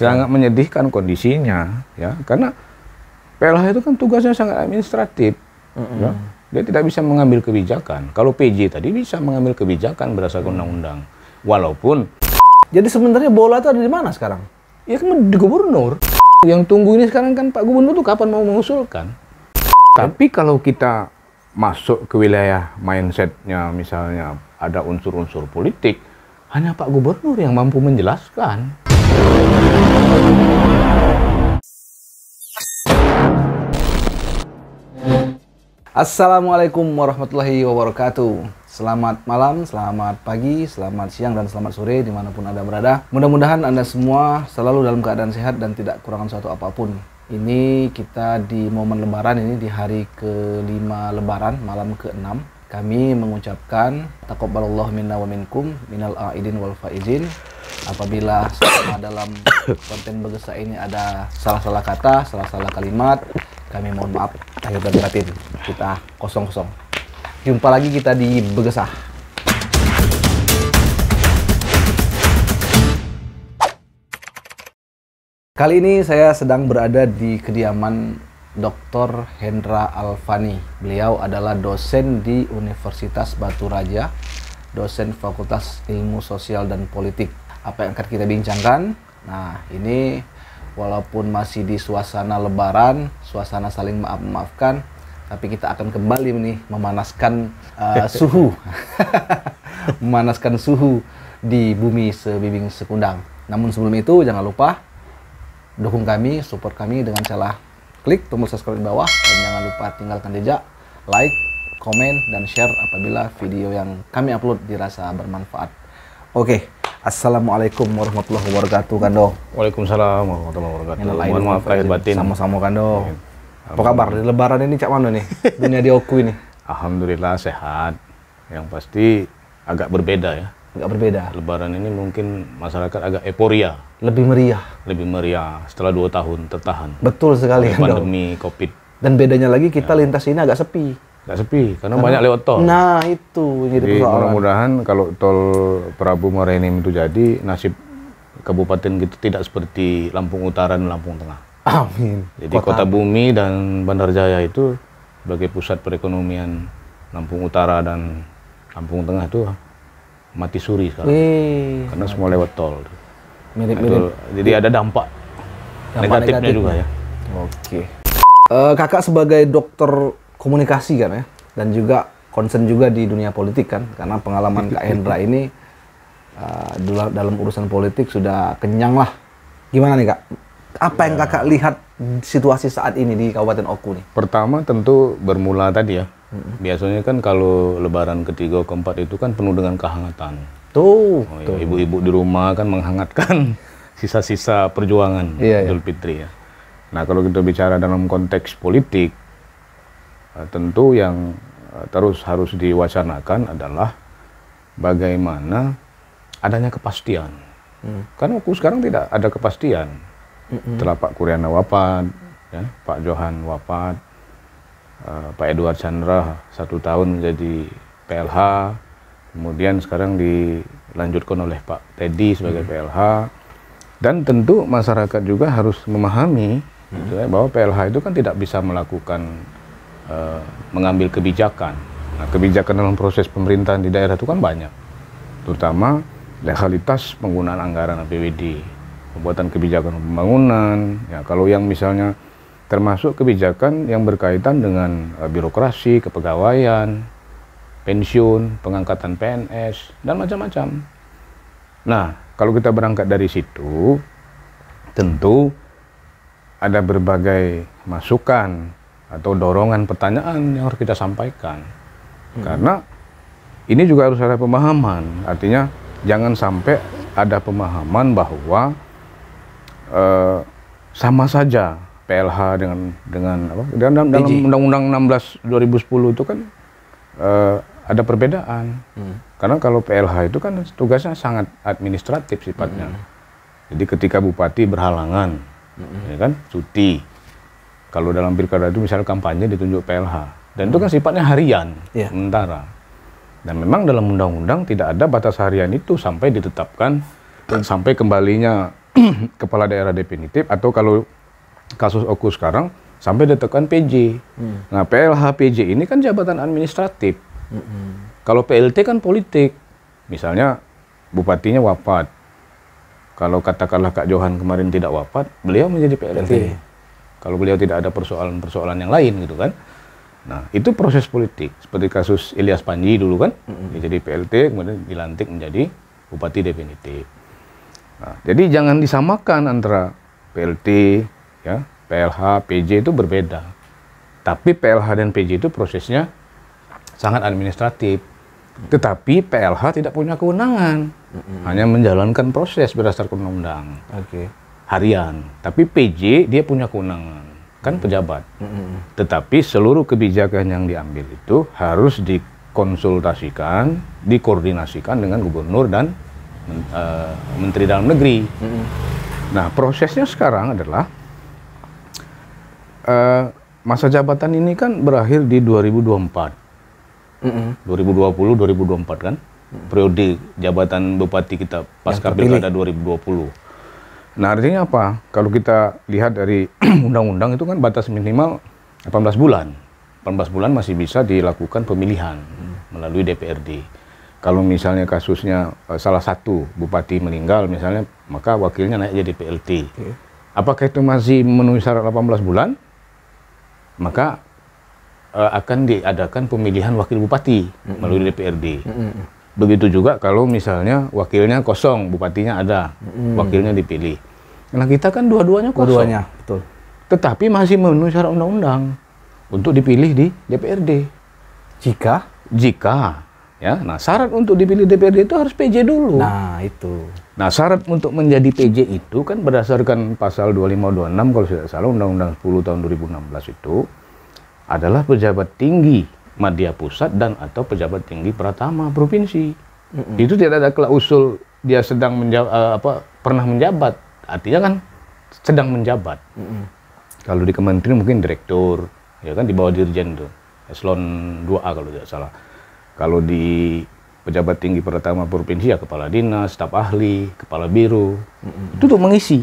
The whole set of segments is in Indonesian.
sangat ya. menyedihkan kondisinya ya karena PLH itu kan tugasnya sangat administratif mm -hmm. ya. dia tidak bisa mengambil kebijakan kalau PJ tadi bisa mengambil kebijakan berdasarkan undang-undang walaupun jadi sebenarnya bola itu ada di mana sekarang ya kan di gubernur yang tunggu ini sekarang kan Pak Gubernur tuh kapan mau mengusulkan tapi kalau kita masuk ke wilayah mindsetnya misalnya ada unsur-unsur politik hanya Pak Gubernur yang mampu menjelaskan. Assalamualaikum warahmatullahi wabarakatuh. Selamat malam, selamat pagi, selamat siang, dan selamat sore dimanapun Anda berada. Mudah-mudahan Anda semua selalu dalam keadaan sehat dan tidak kurangan suatu apapun. Ini kita di momen lebaran ini di hari ke ke-5 lebaran, malam ke-6. Kami mengucapkan takabbalallahu minna wa minkum minal aidin wal faizin. Apabila dalam konten bergesa ini ada salah-salah kata, salah-salah kalimat, kami mohon maaf lahir dan batin. Kita kosong-kosong. Jumpa lagi kita di Begesah. Kali ini saya sedang berada di kediaman Dr. Hendra Alfani. Beliau adalah dosen di Universitas Batu Raja, dosen Fakultas Ilmu Sosial dan Politik. Apa yang akan kita bincangkan? Nah, ini walaupun masih di suasana lebaran, suasana saling maaf-maafkan, tapi kita akan kembali nih memanaskan uh, suhu. memanaskan suhu di bumi sebibing sekundang. Namun sebelum itu jangan lupa dukung kami, support kami dengan cara klik tombol subscribe di bawah dan jangan lupa tinggalkan jejak, like, komen, dan share apabila video yang kami upload dirasa bermanfaat. Oke, okay. Assalamualaikum warahmatullahi wabarakatuh Kando. Waalaikumsalam warahmatullahi wabarakatuh. Mohon maaf lahir ya? batin. Sama-sama Kando. Apa kabar di lebaran ini Cak mana nih? Dunia dioku ini. Alhamdulillah sehat. Yang pasti agak berbeda ya. Agak berbeda. Lebaran ini mungkin masyarakat agak euforia. Lebih meriah. Lebih meriah setelah dua tahun tertahan. Betul sekali Kando. Pandemi Covid. Dan bedanya lagi kita ya. lintas ini agak sepi nggak sepi karena, karena banyak lewat tol. Nah itu jadi, jadi mudah-mudahan kalau tol Prabu Morenim itu jadi nasib kabupaten kita tidak seperti Lampung Utara dan Lampung Tengah. Amin. Jadi kota, kota Bumi dan Bandar Jaya itu sebagai pusat perekonomian Lampung Utara dan Lampung Tengah itu mati suri sekarang. Wih, karena semua lewat tol. Mirip-mirip. Nah, jadi ada dampak, dampak negatifnya, negatifnya juga ya. Oke. Okay. Uh, eh, kakak sebagai dokter komunikasi kan ya dan juga concern juga di dunia politik kan karena pengalaman Kak Hendra ini uh, dalam urusan politik sudah kenyang lah. Gimana nih Kak? Apa yang ya. Kakak lihat situasi saat ini di Kabupaten Oku nih? Pertama tentu bermula tadi ya. Biasanya kan kalau lebaran ketiga keempat itu kan penuh dengan kehangatan. Tuh. Oh, ya, ibu-ibu di rumah kan menghangatkan sisa-sisa perjuangan Idul iya, iya. Fitri ya. Nah, kalau kita bicara dalam konteks politik, Eh, tentu yang eh, terus harus diwacanakan adalah bagaimana adanya kepastian. Hmm. Karena aku sekarang tidak ada kepastian. Hmm. Setelah Pak Kuriana wafat, ya, Pak Johan wafat, uh, Pak Edward Chandra satu tahun menjadi PLH, kemudian sekarang dilanjutkan oleh Pak Teddy sebagai hmm. PLH. Dan tentu masyarakat juga harus memahami gitu ya, hmm. gitu bahwa PLH itu kan tidak bisa melakukan Eh, mengambil kebijakan. Nah, kebijakan dalam proses pemerintahan di daerah itu kan banyak, terutama legalitas penggunaan anggaran APBD, pembuatan kebijakan pembangunan. Ya, kalau yang misalnya termasuk kebijakan yang berkaitan dengan uh, birokrasi, kepegawaian, pensiun, pengangkatan PNS, dan macam-macam. Nah, kalau kita berangkat dari situ, tentu ada berbagai masukan atau dorongan pertanyaan yang harus kita sampaikan. Hmm. Karena ini juga harus ada pemahaman. Artinya jangan sampai ada pemahaman bahwa eh, sama saja PLH dengan dengan apa? Dan, dalam, dalam Undang-Undang 16 2010 itu kan eh, ada perbedaan. Hmm. Karena kalau PLH itu kan tugasnya sangat administratif sifatnya. Hmm. Jadi ketika bupati berhalangan, hmm. ya kan, cuti kalau dalam pilkada itu misalnya kampanye ditunjuk PLH dan hmm. itu kan hmm. sifatnya harian, yeah. sementara. Dan memang dalam undang-undang tidak ada batas harian itu sampai ditetapkan dan sampai kembalinya kepala daerah definitif atau kalau kasus Oku sekarang sampai ditetapkan PJ. Hmm. Nah, PLH PJ ini kan jabatan administratif. Hmm. Kalau PLT kan politik. Misalnya bupatinya wafat. Kalau katakanlah Kak Johan kemarin tidak wafat, beliau menjadi PLT. PLT. Kalau beliau tidak ada persoalan-persoalan yang lain gitu kan. Nah, itu proses politik. Seperti kasus Ilyas Panji dulu kan, mm-hmm. jadi PLT kemudian dilantik menjadi bupati definitif. Nah, jadi jangan disamakan antara PLT ya, PLH, PJ itu berbeda. Tapi PLH dan PJ itu prosesnya sangat administratif. Tetapi PLH tidak punya kewenangan, mm-hmm. hanya menjalankan proses berdasarkan undang-undang. Okay harian. Tapi PJ dia punya kewenangan, kan hmm. pejabat. Hmm. Tetapi seluruh kebijakan yang diambil itu harus dikonsultasikan, dikoordinasikan dengan gubernur dan uh, menteri dalam negeri. Hmm. Nah, prosesnya sekarang adalah uh, masa jabatan ini kan berakhir di 2024. Mm -hmm. 2020 2024 kan. Mm -hmm. Periode jabatan bupati kita pasca pilkada 2020. Nah artinya apa? Kalau kita lihat dari undang-undang itu kan batas minimal 18 bulan. 18 bulan masih bisa dilakukan pemilihan melalui DPRD. Kalau misalnya kasusnya eh, salah satu bupati meninggal misalnya, maka wakilnya naik jadi PLT. Apakah itu masih memenuhi syarat 18 bulan? Maka eh, akan diadakan pemilihan wakil bupati melalui DPRD. Begitu juga kalau misalnya wakilnya kosong, bupatinya ada, hmm. wakilnya dipilih. Nah kita kan dua-duanya kosong. dua betul. Tetapi masih memenuhi syarat undang-undang untuk dipilih di DPRD. Jika? Jika. Ya, nah syarat untuk dipilih DPRD itu harus PJ dulu. Nah, itu. Nah, syarat untuk menjadi PJ itu kan berdasarkan pasal 2526 kalau tidak salah Undang-Undang 10 tahun 2016 itu adalah pejabat tinggi media pusat dan atau pejabat tinggi pertama provinsi. Mm-hmm. Itu tidak ada klausul dia sedang menjabat, uh, eh, apa pernah menjabat. Artinya kan sedang menjabat. Mm-hmm. Kalau di kementerian mungkin direktur, ya kan di bawah dirjen itu. Eselon 2A kalau tidak salah. Kalau di pejabat tinggi pertama provinsi ya kepala dinas, staf ahli, kepala biro. Mm-hmm. Itu untuk mengisi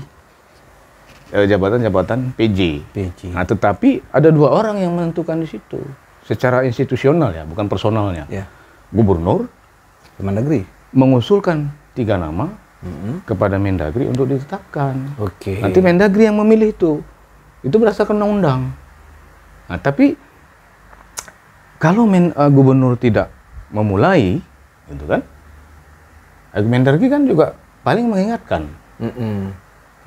eh, jabatan-jabatan PJ. PJ. Nah, tetapi ada dua orang yang menentukan di situ secara institusional ya, bukan personalnya. Ya. Gubernur Kemendagri mengusulkan tiga nama mm-hmm. kepada Mendagri untuk ditetapkan. Oke. Okay. Nanti Mendagri yang memilih itu. Itu berdasarkan undang-undang. Nah, tapi kalau men, uh, gubernur tidak memulai, gitu kan? Eh, Mendagri kan juga paling mengingatkan. Mm-hmm.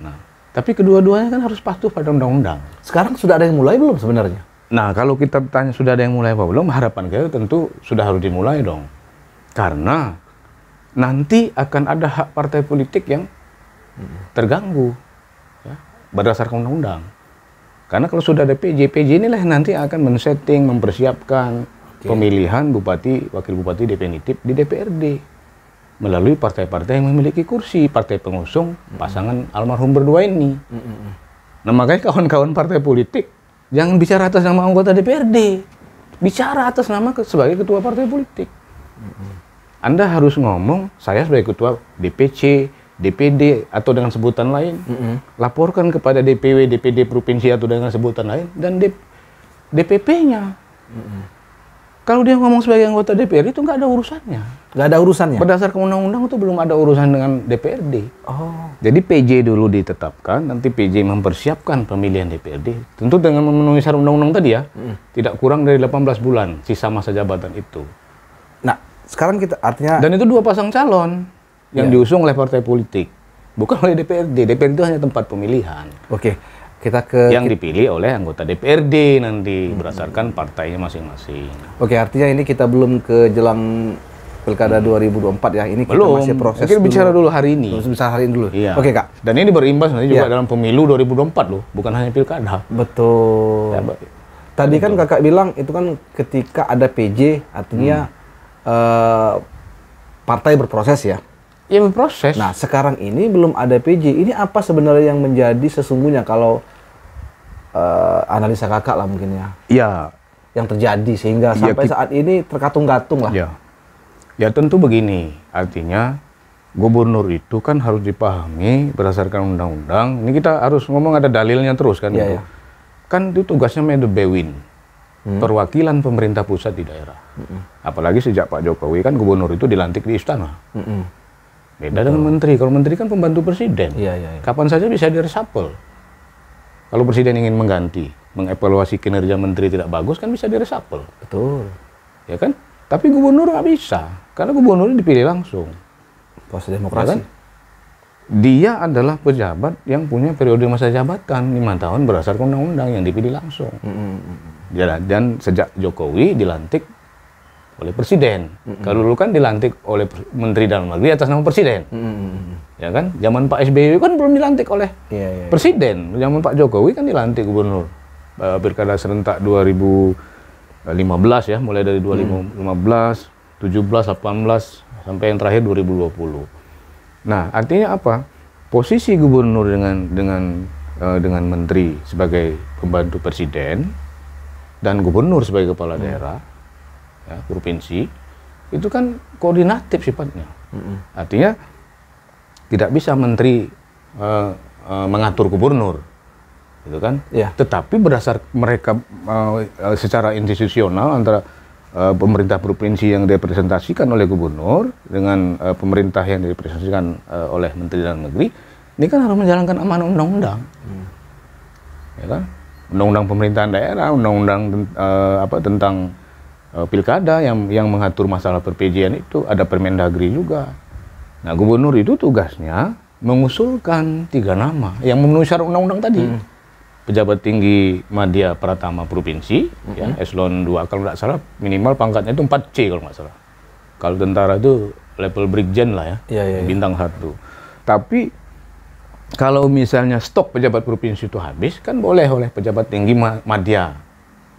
Nah, tapi kedua-duanya kan harus patuh pada undang-undang. Sekarang sudah ada yang mulai belum sebenarnya? Nah, kalau kita tanya sudah ada yang mulai apa belum, harapan kita tentu sudah harus dimulai dong. Karena nanti akan ada hak partai politik yang terganggu ya, berdasarkan undang-undang. Karena kalau sudah ada PJ, PJ inilah nanti akan men-setting, mempersiapkan Oke. pemilihan bupati, wakil bupati definitif di DPRD melalui partai-partai yang memiliki kursi, partai pengusung pasangan almarhum berdua ini. Nah, makanya kawan-kawan partai politik Jangan bicara atas nama anggota DPRD. Bicara atas nama ke, sebagai ketua partai politik. Anda harus ngomong, saya sebagai ketua DPC, DPD, atau dengan sebutan lain. Laporkan kepada DPW, DPD provinsi, atau dengan sebutan lain. Dan DPP-nya. Kalau dia ngomong sebagai anggota DPR itu nggak ada urusannya. Nggak ada urusannya. Berdasarkan undang-undang itu belum ada urusan dengan DPRD. Oh. Jadi PJ dulu ditetapkan, nanti PJ mempersiapkan pemilihan DPRD. Tentu dengan memenuhi syarat undang-undang tadi ya, Hmm. tidak kurang dari 18 bulan sisa masa jabatan itu. Nah, sekarang kita artinya. Dan itu dua pasang calon yang yeah. diusung oleh partai politik, bukan oleh DPRD. DPRD itu hanya tempat pemilihan. Oke. Okay. Kita ke yang dipilih oleh anggota DPRD nanti hmm. berdasarkan partainya masing-masing. Oke, artinya ini kita belum ke jelang Pilkada hmm. 2024 ya. Ini Belum. kita masih proses. Mungkin bicara dulu hari ini. Belum bicara hari ini dulu. Iya. Oke, Kak. Dan ini berimbas nanti iya. juga dalam pemilu 2024 loh, bukan hanya pilkada. Betul. Ya, Tadi betul. kan Kakak bilang itu kan ketika ada PJ artinya hmm. Eh, partai berproses ya. Ya berproses. Nah, sekarang ini belum ada PJ. Ini apa sebenarnya yang menjadi sesungguhnya kalau uh, analisa kakak lah mungkin ya. Iya. Yang terjadi sehingga ya, sampai saat ini terkatung-katung lah. Ya. ya tentu begini, artinya gubernur itu kan harus dipahami berdasarkan undang-undang. Ini kita harus ngomong ada dalilnya terus kan ya, itu. Ya. Kan itu tugasnya bewin. Hmm. Perwakilan pemerintah pusat di daerah. Hmm. Apalagi sejak Pak Jokowi kan gubernur itu dilantik di istana. Hmm. Beda Betul. dengan menteri. Kalau menteri kan pembantu presiden. Ya, ya, ya. Kapan saja bisa diresapel. Kalau presiden ingin mengganti, mengevaluasi kinerja menteri tidak bagus kan bisa diresapel. Betul. Ya kan? Tapi gubernur nggak bisa, karena gubernur dipilih langsung. Pas ya demokrasi. Ya kan? Dia adalah pejabat yang punya periode masa jabatan lima tahun berdasarkan undang-undang yang dipilih langsung. Mm -hmm. Dan sejak Jokowi dilantik oleh presiden. Mm-hmm. Kalau dulu kan dilantik oleh menteri dalam negeri atas nama presiden. Mm-hmm. Ya kan? Zaman Pak SBY kan belum dilantik oleh yeah, yeah, iya. presiden. Zaman Pak Jokowi kan dilantik gubernur. Uh, Pilkada serentak 2015 ya, mulai dari 2015, mm. 17, 18 sampai yang terakhir 2020. Nah, artinya apa? Posisi gubernur dengan dengan uh, dengan menteri sebagai pembantu presiden dan gubernur sebagai kepala mm. daerah ya, provinsi itu kan koordinatif sifatnya. Mm-hmm. Artinya tidak bisa menteri uh, uh, mengatur gubernur, gitu kan? Yeah. Tetapi berdasar mereka uh, secara institusional antara uh, pemerintah provinsi yang direpresentasikan oleh gubernur dengan uh, pemerintah yang direpresentasikan uh, oleh menteri dalam negeri, ini kan harus menjalankan amanah undang-undang, mm. ya kan? Undang-undang pemerintahan daerah, undang-undang uh, apa tentang uh, pilkada yang yang mengatur masalah perpejian itu ada Permendagri juga. Nah gubernur itu tugasnya mengusulkan tiga nama yang memenuhi syarat undang-undang tadi. Hmm. Pejabat tinggi Madya Pratama Provinsi, hmm. ya, eselon 2 kalau nggak salah minimal pangkatnya itu 4C kalau nggak salah. Kalau tentara itu level brigjen lah ya, ya, ya, ya. bintang satu. Tapi kalau misalnya stok pejabat provinsi itu habis, kan boleh oleh pejabat tinggi Madya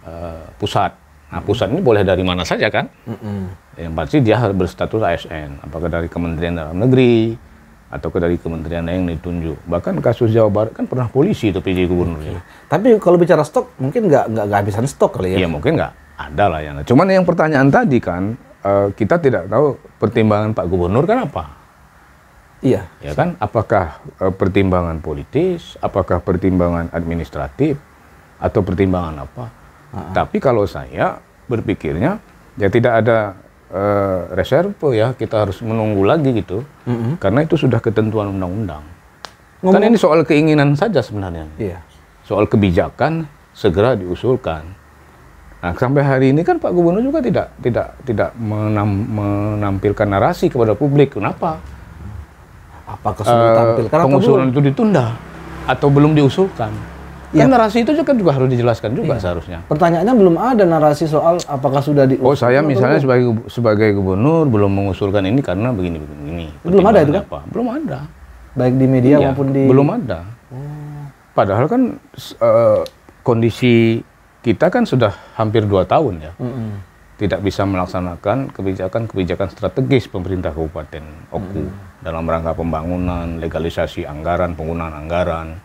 uh, pusat Nah, pusat ini boleh dari mana saja kan? Mm-mm. Yang pasti dia harus berstatus ASN, apakah dari Kementerian Dalam Negeri atau ke dari kementerian yang ditunjuk. Bahkan kasus Jawa Barat kan pernah polisi itu PJ Gubernur. gubernurnya. Tapi kalau bicara stok mungkin nggak nggak kehabisan stok kali ya? Iya mungkin nggak ada lah yang. Cuman yang pertanyaan tadi kan uh, kita tidak tahu pertimbangan Pak Gubernur kan apa? Iya. Ya kan? Apakah uh, pertimbangan politis? Apakah pertimbangan administratif? Atau pertimbangan apa? Tapi kalau saya berpikirnya ya tidak ada uh, reserve ya kita harus menunggu lagi gitu. Uh-huh. Karena itu sudah ketentuan undang-undang. Kan ini soal keinginan saja sebenarnya. Iya. Soal kebijakan segera diusulkan. Nah, sampai hari ini kan Pak Gubernur juga tidak tidak tidak menam, menampilkan narasi kepada publik. Kenapa? Apa kesulitan uh, pengusulan itu ditunda atau belum diusulkan? Kan ya. narasi itu juga, juga harus dijelaskan juga ya. seharusnya. Pertanyaannya belum ada narasi soal apakah sudah di Oh, saya misalnya belum? sebagai sebagai gubernur belum mengusulkan ini karena begini begini. Ini. Belum ada itu kan? Apa? Belum ada. Baik di media ya. maupun di Belum ada. Oh. Padahal kan uh, kondisi kita kan sudah hampir dua tahun ya. Mm -hmm. Tidak bisa melaksanakan kebijakan-kebijakan strategis pemerintah Kabupaten Oku -hmm. dalam rangka pembangunan, legalisasi anggaran, penggunaan anggaran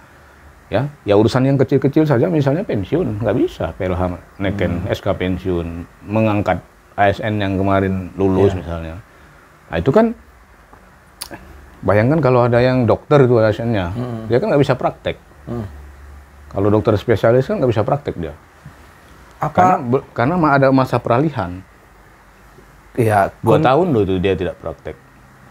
ya ya urusan yang kecil-kecil saja misalnya pensiun nggak bisa PLH neken hmm. SK pensiun mengangkat ASN yang kemarin lulus yeah. misalnya nah itu kan bayangkan kalau ada yang dokter itu ASN-nya hmm. dia kan nggak bisa praktek hmm. kalau dokter spesialis kan nggak bisa praktek dia apa karena, karena ada masa peralihan ya dua tahun loh itu dia tidak praktek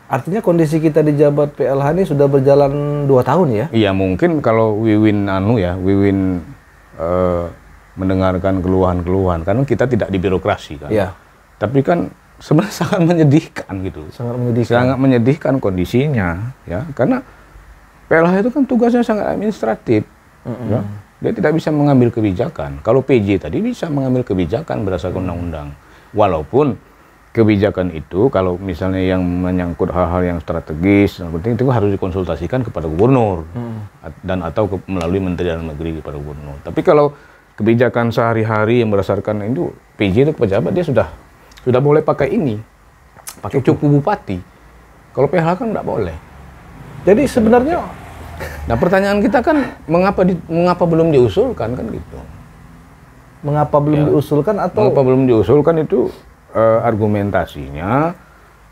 Artinya kondisi kita di jabat PLH ini sudah berjalan dua tahun ya? Iya mungkin kalau Wiwin Anu ya, Wiwin uh, mendengarkan keluhan-keluhan. Karena kita tidak di birokrasi kan. Iya. Tapi kan sebenarnya sangat menyedihkan gitu. Sangat menyedihkan. Sangat menyedihkan kondisinya ya. Karena PLH itu kan tugasnya sangat administratif. Mm -hmm. ya. Dia tidak bisa mengambil kebijakan. Kalau PJ tadi bisa mengambil kebijakan berdasarkan undang-undang. Walaupun kebijakan itu kalau misalnya yang menyangkut hal-hal yang strategis yang penting itu harus dikonsultasikan kepada gubernur hmm. dan atau ke, melalui menteri dalam negeri kepada gubernur tapi kalau kebijakan sehari-hari yang berdasarkan itu PJ itu pejabat dia sudah sudah boleh pakai ini pakai cukup bupati kalau PH kan tidak boleh jadi sebenarnya nah pertanyaan kita kan mengapa di, mengapa belum diusulkan kan gitu mengapa belum ya. diusulkan atau mengapa belum diusulkan itu uh, argumentasinya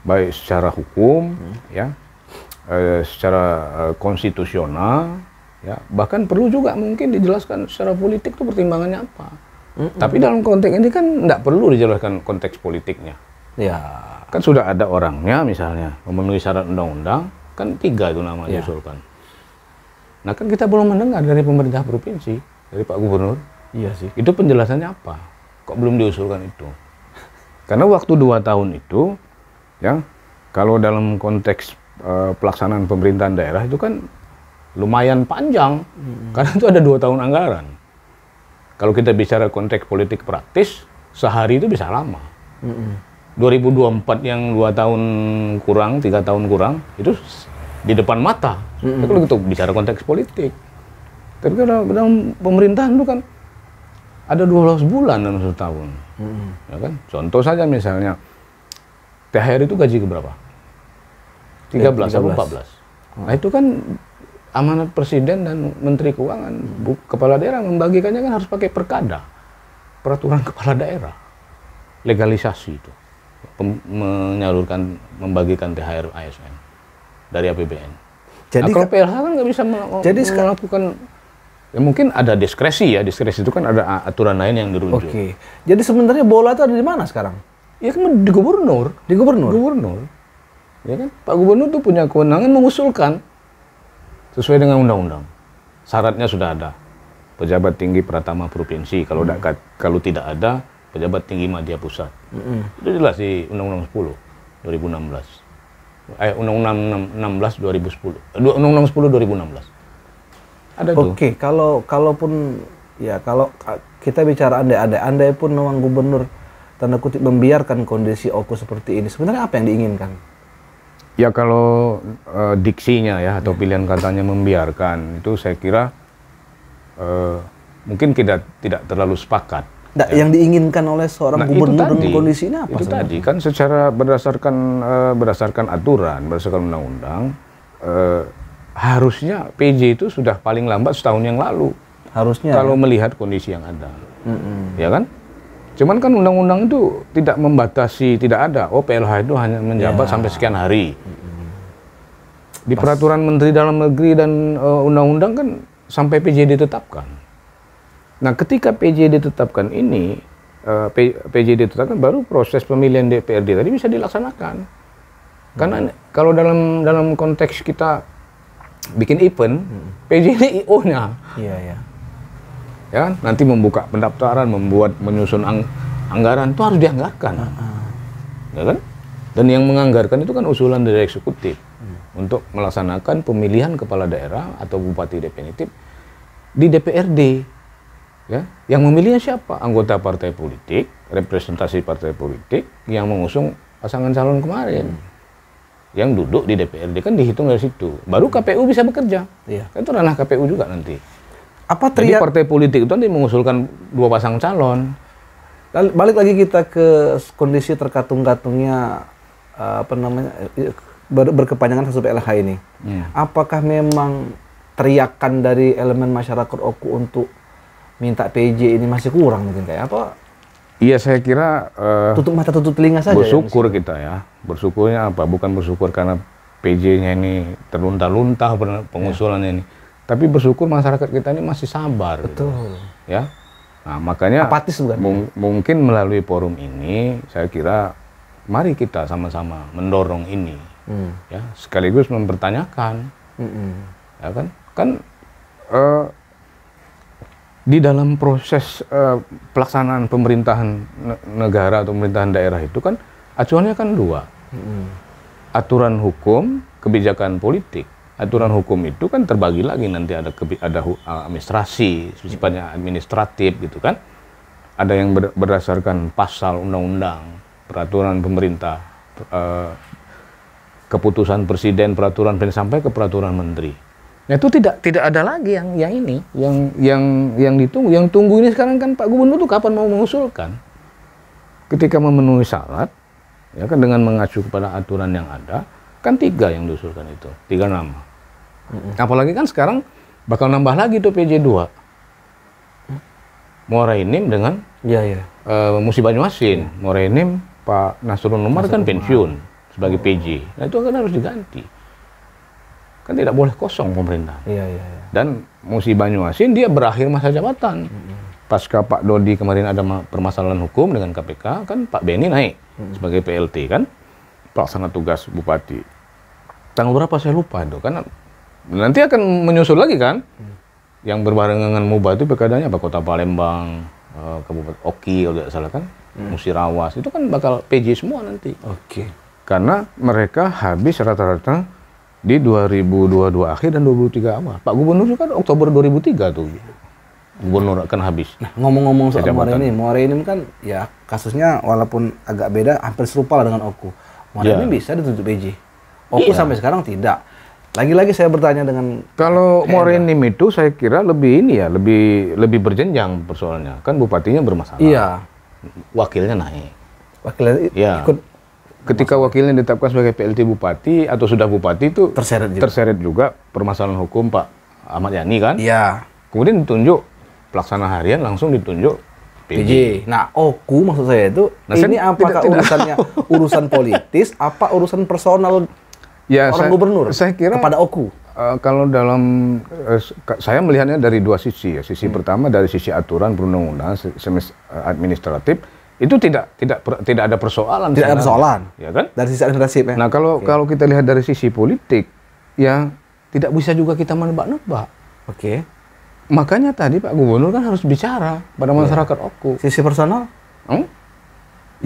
baik secara hukum hmm. ya uh, secara uh, konstitusional ya bahkan perlu juga mungkin dijelaskan secara politik itu pertimbangannya apa hmm. tapi dalam konteks ini kan tidak perlu dijelaskan konteks politiknya ya kan sudah ada orangnya misalnya memenuhi syarat undang-undang kan tiga itu nama ya. diusulkan nah kan kita belum mendengar dari pemerintah provinsi dari pak gubernur iya sih itu penjelasannya apa kok belum diusulkan itu karena waktu dua tahun itu, ya kalau dalam konteks uh, pelaksanaan pemerintahan daerah itu kan lumayan panjang, hmm. karena itu ada dua tahun anggaran. Kalau kita bicara konteks politik praktis, sehari itu bisa lama. Hmm. 2024 yang dua tahun kurang, tiga tahun kurang, itu di depan mata. Mm -hmm. Kalau gitu bicara konteks politik. Tapi kalau dalam pemerintahan itu kan ada 12 bulan dalam satu tahun. Hmm. Ya kan? Contoh saja misalnya, THR itu gaji keberapa? 13, 13. atau 14. Hmm. Nah itu kan amanat Presiden dan Menteri Keuangan, Bu, Kepala Daerah membagikannya kan harus pakai perkada, peraturan Kepala Daerah, legalisasi itu, Pem menyalurkan, membagikan THR ASN dari APBN. Jadi nah, kalau PLH kan nggak bisa mel jadi melakukan Ya, mungkin ada diskresi ya, diskresi itu kan ada aturan lain yang dirujuk. Oke. Jadi sebenarnya bola itu ada di mana sekarang? Ya kan di gubernur. Di gubernur. Gubernur. Ya kan Pak Gubernur itu punya kewenangan mengusulkan sesuai dengan undang-undang. Syaratnya sudah ada. Pejabat tinggi pertama provinsi kalau hmm. dekat, kalau tidak ada pejabat tinggi media Pusat. Hmm. Itu jelas di Undang-Undang 10 2016. Eh Undang-Undang 16 2010. Undang-Undang 10 2016. Ada Oke, okay, kalau kalaupun ya kalau kita bicara andai-andai, andai pun memang gubernur tanda kutip membiarkan kondisi oku seperti ini, sebenarnya apa yang diinginkan? Ya kalau uh, diksinya ya atau ya. pilihan katanya membiarkan itu saya kira uh, mungkin tidak tidak terlalu sepakat. Nah, ya. Yang diinginkan oleh seorang nah, gubernur dengan kondisi ini apa? Itu sebenarnya? tadi kan secara berdasarkan uh, berdasarkan aturan berdasarkan undang-undang uh, harusnya PJ itu sudah paling lambat setahun yang lalu. Harusnya. Kalau ya? melihat kondisi yang ada. Mm -hmm. Ya kan? Cuman kan undang-undang itu tidak membatasi, tidak ada. Oh PLH itu hanya menjabat ya. sampai sekian hari. Mm -hmm. Di Pas. peraturan Menteri Dalam Negeri dan eh, undang-undang uh, kan sampai PJ ditetapkan. Nah ketika PJ ditetapkan ini, uh, eh, PJ ditetapkan baru proses pemilihan DPRD tadi bisa dilaksanakan. Karena -hmm. kalau dalam dalam konteks kita bikin event, hmm. PJ ini IO-nya. Iya, iya. Ya kan? Nanti membuka pendaftaran, membuat menyusun ang anggaran itu harus dianggarkan. Uh ah, -huh. Ah. Ya kan? Dan yang menganggarkan itu kan usulan dari eksekutif hmm. untuk melaksanakan pemilihan kepala daerah atau bupati definitif di DPRD. Ya, yang memilihnya siapa? Anggota partai politik, representasi partai politik yang mengusung pasangan calon kemarin. Hmm yang duduk di DPRD kan dihitung dari situ. Baru KPU bisa bekerja. Iya. Itu ranah KPU juga nanti. Apa teriak... Jadi partai politik itu nanti mengusulkan dua pasang calon. Lalu, balik lagi kita ke kondisi terkatung-katungnya eh, apa namanya eh, ber, berkepanjangan kasus LH ini. Iya. Apakah memang teriakan dari elemen masyarakat Oku untuk minta PJ ini masih kurang mungkin kayak apa Iya saya kira uh, tutup mata tutup telinga saja. Ya, bersyukur ya, kita ya. Bersyukurnya apa? Bukan bersyukur karena PJ-nya ini terlunta-lunta ya. pengusulannya ya. ini. Tapi bersyukur masyarakat kita ini masih sabar. Gitu. Betul. Gitu. Ya. Nah, makanya apatis bukan? Mung mungkin melalui forum ini saya kira mari kita sama-sama mendorong ini. Hmm. Ya, sekaligus mempertanyakan. Hmm. Ya kan? Kan uh, di dalam proses uh, pelaksanaan pemerintahan negara atau pemerintahan daerah itu kan acuannya kan dua hmm. aturan hukum kebijakan politik aturan hukum itu kan terbagi lagi nanti ada ada eh, administrasi sifatnya administratif gitu kan ada yang ber berdasarkan pasal undang-undang peraturan pemerintah uh, keputusan presiden peraturan presiden sampai ke peraturan menteri Nah itu tidak tidak ada lagi yang yang ini yang yang yang ditunggu yang tunggu ini sekarang kan Pak Gubernur tuh kapan mau mengusulkan ketika memenuhi syarat ya kan dengan mengacu kepada aturan yang ada kan tiga yang diusulkan itu tiga nama mm-hmm. apalagi kan sekarang bakal nambah lagi tuh PJ 2 Inim dengan ya, ya. Uh, Musi Banyuasin Inim Pak Nasrul Umar kan pensiun sebagai PJ nah itu akan harus diganti Kan tidak boleh kosong pemerintah. Iya, iya, iya. Dan Musi Banyuasin dia berakhir masa jabatan. Mm-hmm. Pasca Pak Dodi kemarin ada permasalahan hukum dengan KPK, kan Pak Beni naik mm-hmm. sebagai PLT kan, pelaksana tugas bupati. Tanggal berapa saya lupa itu, kan nanti akan menyusul lagi kan. Mm-hmm. Yang berbarengan dengan MUBA itu pekadanya apa? Kota Palembang, eh, Kabupaten Oki kalau tidak salah kan, mm-hmm. Musirawas, itu kan bakal PJ semua nanti. Oke. Okay. Karena mereka habis rata-rata di 2022 akhir dan 2023 awal. Pak Gubernur kan Oktober 2003 tuh. Gubernur akan habis. ngomong nah, ngomong-ngomong soal Muara ini, Muara ini kan ya kasusnya walaupun agak beda hampir serupa lah dengan Oku. Muara ya. ini bisa ditutup PJ. Oku ya. sampai sekarang tidak. Lagi-lagi saya bertanya dengan kalau eh, Morenim itu saya kira lebih ini ya, lebih lebih berjenjang persoalannya Kan bupatinya bermasalah. Iya. Wakilnya naik. Wakilnya ya. ikut ketika wakilnya ditetapkan sebagai PLT bupati atau sudah bupati itu terseret juga. terseret juga permasalahan hukum Pak Ahmad Yani kan? Iya. Kemudian ditunjuk pelaksana harian langsung ditunjuk PJ. PJ. Nah, oku maksud saya itu nah, ini saya apakah tidak, urusannya tidak. urusan politis apa urusan personal ya, orang saya, gubernur? Saya kira kepada oku. Uh, kalau dalam uh, saya melihatnya dari dua sisi ya. Sisi hmm. pertama dari sisi aturan perundang-undangan eh, administratif itu tidak tidak tidak ada persoalan tidak ada persoalan ya kan dari sisi administrasi ya nah kalau okay. kalau kita lihat dari sisi politik ya tidak bisa juga kita menebak-nebak oke okay. makanya tadi pak gubernur kan harus bicara pada iya. masyarakat yeah. oku sisi personal hmm?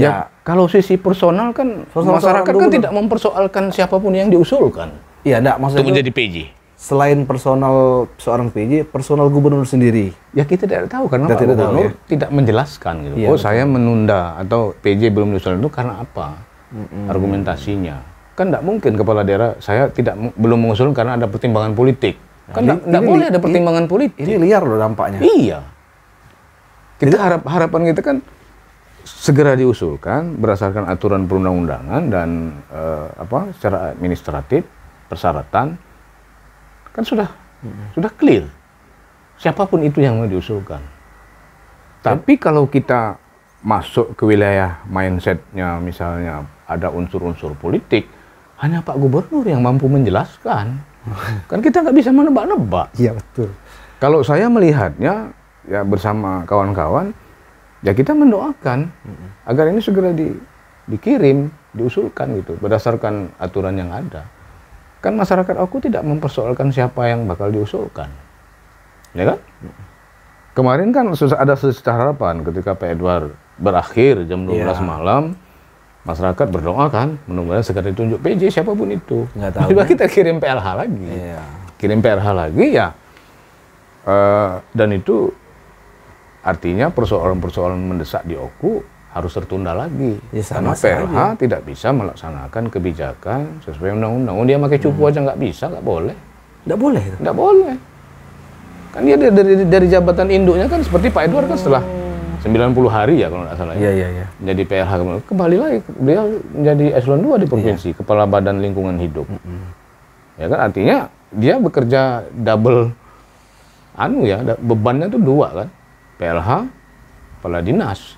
ya, ya kalau sisi personal kan masyarakat kan tidak mempersoalkan siapapun yang diusulkan iya enggak maksudnya itu, menjadi PJ selain personal seorang PJ, personal gubernur sendiri? Ya kita tidak tahu karena Pak tidak Gubernur tahu, ya? tidak menjelaskan gitu. Ya, oh betul. saya menunda atau PJ belum diusulkan itu karena apa? mm hmm Argumentasinya kan tidak mungkin kepala daerah saya tidak belum mengusulkan karena ada pertimbangan politik. Nah, kan tidak boleh ada pertimbangan ini, politik. Ini liar loh dampaknya. Iya. Kita Jadi, harap harapan kita kan segera diusulkan berdasarkan aturan perundang-undangan dan eh, apa secara administratif persyaratan Kan sudah hmm. sudah clear. Siapapun itu yang mau diusulkan. Tapi ya. kalau kita masuk ke wilayah mindsetnya misalnya ada unsur-unsur politik, hanya Pak Gubernur yang mampu menjelaskan. kan kita nggak bisa menebak-nebak. Iya betul. Kalau saya melihatnya ya bersama kawan-kawan, ya kita mendoakan agar ini segera di, dikirim, diusulkan gitu berdasarkan aturan yang ada kan masyarakat aku tidak mempersoalkan siapa yang bakal diusulkan ya kan kemarin kan ada secara harapan ketika Pak Edward berakhir jam 12 ya. malam masyarakat berdoa kan menunggu segera ditunjuk PJ siapapun itu tahu ya. kita kirim PLH iya. lagi ya. kirim PLH eh, lagi ya uh, dan itu artinya persoalan-persoalan mendesak di Oku harus tertunda lagi ya, sama karena PLH saja. tidak bisa melaksanakan kebijakan sesuai undang-undang. dia pakai cupu hmm. aja nggak bisa, nggak boleh. Nggak boleh. Nggak boleh. Kan dia dari, dari, dari jabatan induknya kan seperti Pak Edward kan setelah 90 hari ya kalau nggak salah ya. Iya, iya, iya. Jadi PLH kembali lagi dia menjadi eselon 2 di iya. provinsi, ya. kepala badan lingkungan hidup. Mm -hmm. Ya kan artinya dia bekerja double anu ya, bebannya tuh dua kan. PLH, kepala dinas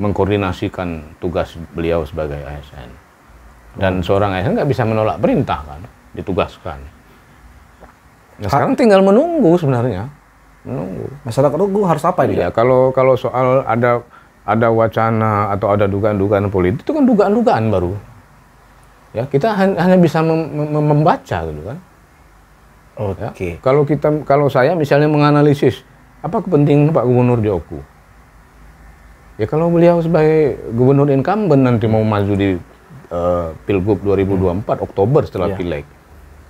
mengkoordinasikan tugas beliau sebagai ASN. Dan oh. seorang ASN nggak bisa menolak perintah kan, ditugaskan. Nah, sekarang tinggal menunggu sebenarnya, menunggu. Masyarakat gue harus apa ini? Ya kalau kalau soal ada ada wacana atau ada dugaan-dugaan politik itu kan dugaan-dugaan baru. Ya kita hanya bisa mem mem membaca gitu kan. Ya. Oke. Okay. Ya, kalau kita kalau saya misalnya menganalisis apa kepentingan Pak Gubernur di oku Ya kalau beliau sebagai gubernur incumbent nanti mau maju di uh, Pilgub 2024 hmm. Oktober setelah yeah. Pileg.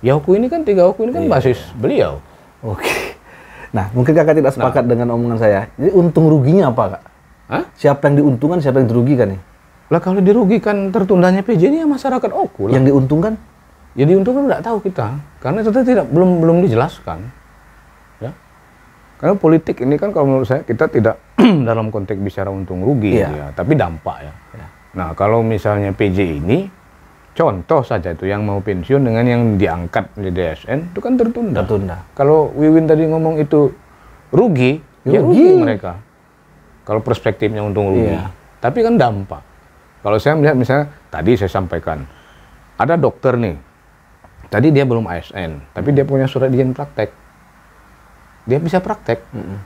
Ya hukum ini kan tiga hukum ini kan yeah. basis beliau. Oke. Nah, mungkin Kakak tidak nah. sepakat nah. dengan omongan saya. Jadi untung ruginya apa, Kak? Hah? Siapa yang diuntungkan, siapa yang dirugikan nih? Lah kalau dirugikan tertundanya PJ ini ya masyarakat oku oh, lah. Yang diuntungkan? Ya diuntungkan nggak tahu kita, karena itu tidak belum belum dijelaskan. Karena politik ini kan kalau menurut saya kita tidak dalam konteks bicara untung rugi yeah. ya, tapi dampak ya. Yeah. Nah, kalau misalnya PJ ini contoh saja itu yang mau pensiun dengan yang diangkat di ASN itu kan tertunda. Tertunda. Kalau Wiwin tadi ngomong itu rugi, ya rugi. ya rugi mereka. Kalau perspektifnya untung rugi. Yeah. Tapi kan dampak. Kalau saya melihat misalnya tadi saya sampaikan ada dokter nih. Tadi dia belum ASN, tapi dia punya surat izin praktek dia bisa praktek. Mm-hmm.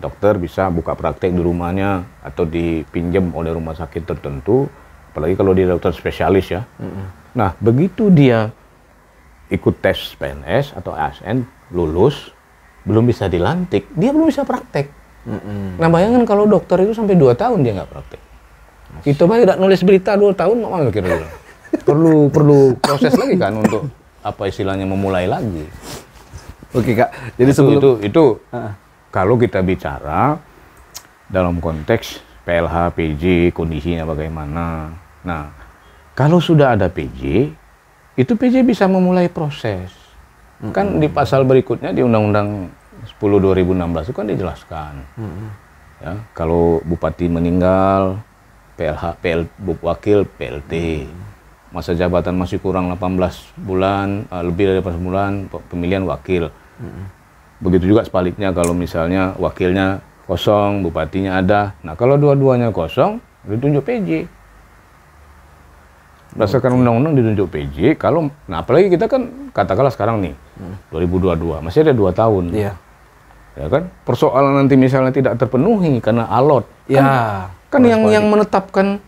Dokter bisa buka praktek di rumahnya atau dipinjam oleh rumah sakit tertentu, apalagi kalau dia dokter spesialis ya. Mm-hmm. Nah, begitu dia ikut tes PNS atau ASN lulus, belum bisa dilantik, dia belum bisa praktek. Mm-hmm. Nah, bayangkan kalau dokter itu sampai 2 tahun dia nggak praktek. Itu mah tidak nulis berita 2 tahun mau kira-kira. perlu perlu proses lagi kan untuk apa istilahnya memulai lagi. Oke kak. Jadi itu, sebelum itu itu kalau kita bicara dalam konteks PLH, PJ, kondisinya bagaimana. Nah, kalau sudah ada PJ, itu PJ bisa memulai proses. Mm -hmm. Kan di pasal berikutnya di Undang-Undang 10 2016 itu kan dijelaskan. Mm -hmm. Ya, kalau bupati meninggal, PLH, PL, wakil PLT. Mm -hmm masa jabatan masih kurang 18 bulan, eh, lebih dari 18 bulan pemilihan wakil. Begitu juga sebaliknya kalau misalnya wakilnya kosong, bupatinya ada. Nah kalau dua-duanya kosong, ditunjuk PJ. Berdasarkan undang-undang ditunjuk PJ, kalau nah apalagi kita kan katakanlah sekarang nih 2022 hmm. masih ada dua tahun. Iya. Ya kan? Persoalan nanti misalnya tidak terpenuhi karena alot. Kan ya. Kan, kan yang yang menetapkan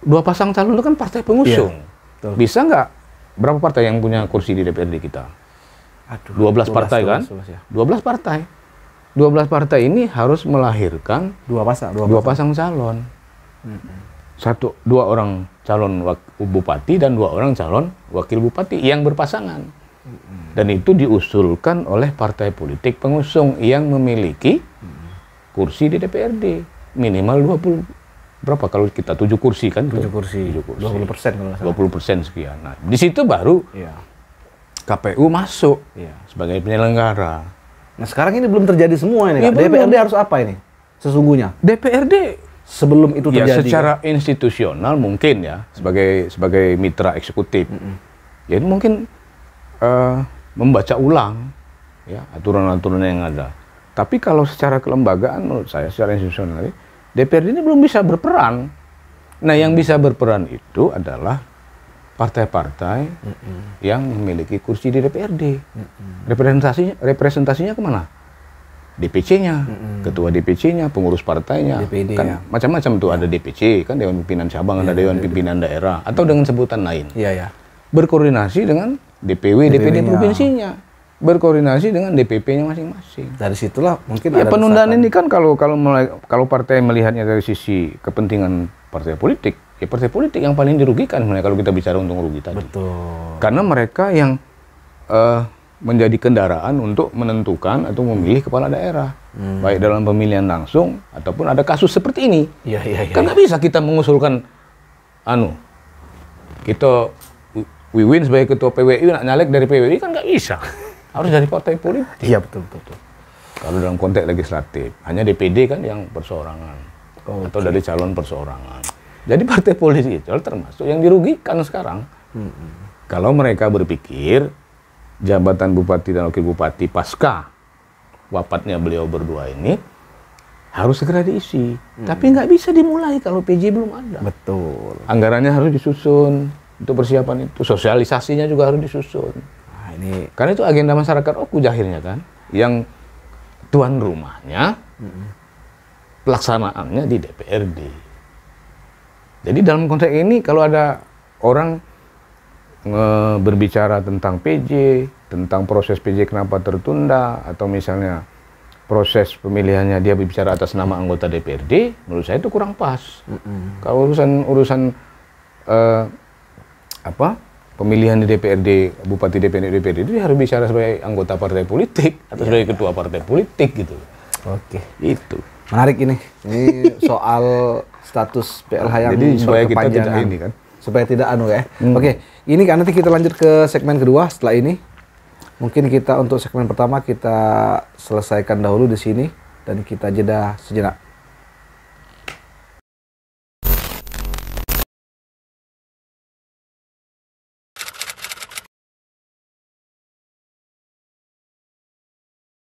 dua pasang calon itu kan partai pengusung. Ya, Bisa nggak berapa partai yang punya kursi di DPRD kita? Aduh, 12, 12 partai 12, kan? 12, 12 ya. 12 partai. 12 partai ini harus melahirkan dua pasang dua, dua pasang. pasang calon. Hmm. Satu dua orang calon bupati dan dua orang calon wakil bupati yang berpasangan. Hmm. Dan itu diusulkan oleh partai politik pengusung yang memiliki kursi di DPRD minimal 20 berapa kalau kita tujuh kursi kan? Tujuh kursi. Tujuh kursi. 20 persen kalau nggak salah. persen sekian. Nah, di situ baru ya KPU masuk ya. sebagai penyelenggara. Nah sekarang ini belum terjadi semua ini. Ya, kan? DPRD harus apa ini sesungguhnya? DPRD sebelum itu ya, terjadi. Ya, secara kan? institusional mungkin ya sebagai sebagai mitra eksekutif, mm -hmm. ya mungkin uh, membaca ulang ya aturan-aturan yang ada. Tapi kalau secara kelembagaan menurut saya secara institusional DPRD ini belum bisa berperan. Nah yang bisa berperan itu adalah partai-partai mm -mm. yang memiliki kursi di DPRD. Mm -mm. Representasinya representasinya kemana? DPC-nya, mm -mm. ketua DPC-nya, pengurus partainya, DPD, kan ya. macam-macam tuh ada DPC, kan dewan pimpinan cabang, ya, ada dewan ya, pimpinan ya. daerah, atau dengan sebutan lain. Iya ya. Berkoordinasi dengan DPW, DPD provinsinya, berkoordinasi dengan DPP-nya masing-masing. Dari situlah mungkin ya, ada penundaan ini kan kalau kalau kalau partai melihatnya dari sisi kepentingan partai politik, ya partai politik yang paling dirugikan sebenarnya kalau kita bicara untung rugi tadi. Betul. Karena mereka yang uh, menjadi kendaraan untuk menentukan atau memilih kepala daerah, hmm. baik dalam pemilihan langsung ataupun ada kasus seperti ini. Iya iya. Ya, kan nggak bisa kita mengusulkan, anu, kita win-win sebagai ketua PWI nak nyalek dari PWI kan nggak bisa, harus dari partai politik. Iya betul betul. betul. Kalau dalam konteks legislatif, hanya DPD kan yang perseorangan oh, atau okay. dari calon perseorangan. Jadi partai politik itu termasuk yang dirugikan sekarang. Hmm. Kalau mereka berpikir jabatan bupati dan wakil bupati pasca wafatnya beliau berdua ini harus segera diisi. Hmm. Tapi nggak bisa dimulai kalau PJ belum ada. Betul. Anggarannya harus disusun untuk persiapan itu. Sosialisasinya juga harus disusun. Nah, ini karena itu agenda masyarakat Oku akhirnya kan, yang tuan rumahnya hmm. pelaksanaannya di DPRD. Jadi dalam konteks ini kalau ada orang e, berbicara tentang PJ, tentang proses PJ kenapa tertunda atau misalnya proses pemilihannya dia berbicara atas nama anggota DPRD, menurut saya itu kurang pas. Mm -hmm. Kalau urusan urusan e, apa pemilihan di DPRD, bupati DPRD DPRD itu dia harus bicara sebagai anggota partai politik atau iya, sebagai iya. ketua partai politik gitu. Oke. Okay. Itu. Menarik ini. Ini soal status PLH yang Jadi, supaya kita tidak ini kan. Supaya tidak anu ya. Hmm. Oke, ini kan nanti kita lanjut ke segmen kedua setelah ini. Mungkin kita untuk segmen pertama kita selesaikan dahulu di sini dan kita jeda sejenak.